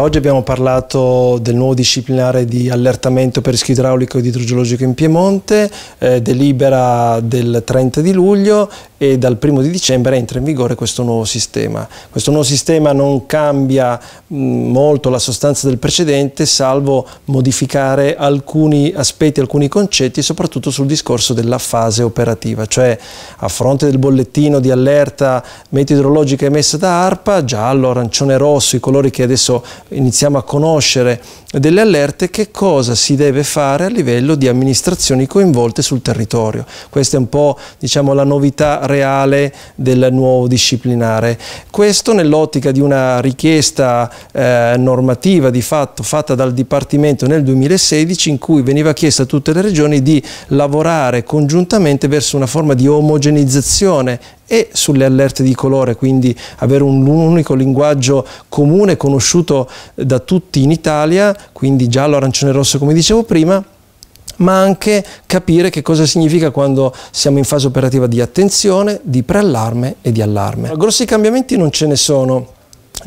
Oggi abbiamo parlato del nuovo disciplinare di allertamento per rischio idraulico ed idrogeologico in Piemonte, eh, delibera del 30 di luglio e dal primo di dicembre entra in vigore questo nuovo sistema. Questo nuovo sistema non cambia molto la sostanza del precedente salvo modificare alcuni aspetti, alcuni concetti soprattutto sul discorso della fase operativa, cioè a fronte del bollettino di allerta meteorologica emessa da ARPA, giallo, arancione, rosso, i colori che adesso iniziamo a conoscere delle allerte, che cosa si deve fare a livello di amministrazioni coinvolte sul territorio. Questa è un po' diciamo, la novità reale del nuovo disciplinare. Questo nell'ottica di una richiesta eh, normativa di fatto fatta dal Dipartimento nel 2016 in cui veniva chiesto a tutte le regioni di lavorare congiuntamente verso una forma di omogenizzazione e sulle allerte di colore, quindi avere un unico linguaggio comune conosciuto da tutti in Italia, quindi giallo, arancione e rosso come dicevo prima, ma anche capire che cosa significa quando siamo in fase operativa di attenzione, di preallarme e di allarme. Grossi cambiamenti non ce ne sono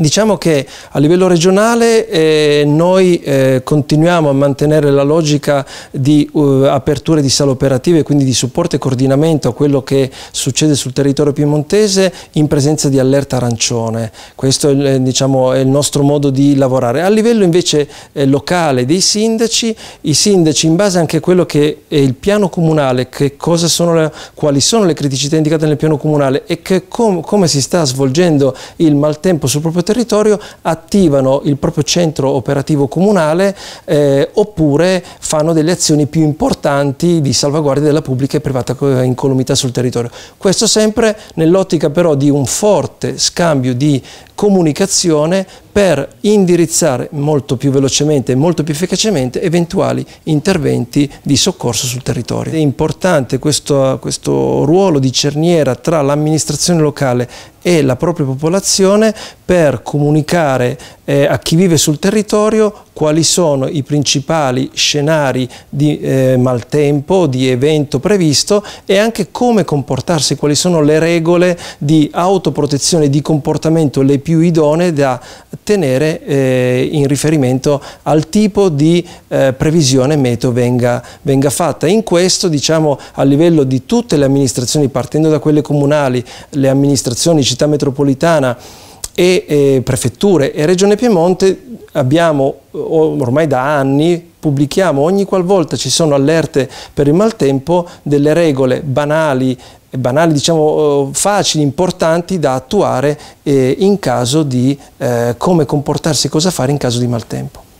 Diciamo che a livello regionale eh, noi eh, continuiamo a mantenere la logica di uh, aperture di sale operative, quindi di supporto e coordinamento a quello che succede sul territorio piemontese in presenza di allerta arancione. Questo è, eh, diciamo, è il nostro modo di lavorare. A livello invece eh, locale dei sindaci, i sindaci in base anche a quello che è il piano comunale, sono le, quali sono le criticità indicate nel piano comunale e com come si sta svolgendo il maltempo sul proprio territorio, territorio attivano il proprio centro operativo comunale eh, oppure fanno delle azioni più importanti di salvaguardia della pubblica e privata eh, incolumità sul territorio. Questo sempre nell'ottica però di un forte scambio di comunicazione per indirizzare molto più velocemente e molto più efficacemente eventuali interventi di soccorso sul territorio. È importante questo, questo ruolo di cerniera tra l'amministrazione locale e la propria popolazione per comunicare eh, a chi vive sul territorio quali sono i principali scenari di eh, maltempo, di evento previsto e anche come comportarsi, quali sono le regole di autoprotezione di comportamento le più idonee da tenere eh, in riferimento al tipo di eh, previsione meteo venga, venga, fatta. In questo diciamo a livello di tutte le amministrazioni, partendo da quelle comunali, le amministrazioni città metropolitana e eh, prefetture e regione Piemonte abbiamo eh, ormai da anni pubblichiamo ogni qualvolta ci sono allerte per il maltempo delle regole banali banali, diciamo eh, facili, importanti da attuare eh, in caso di come comportarsi e cosa fare in caso di maltempo.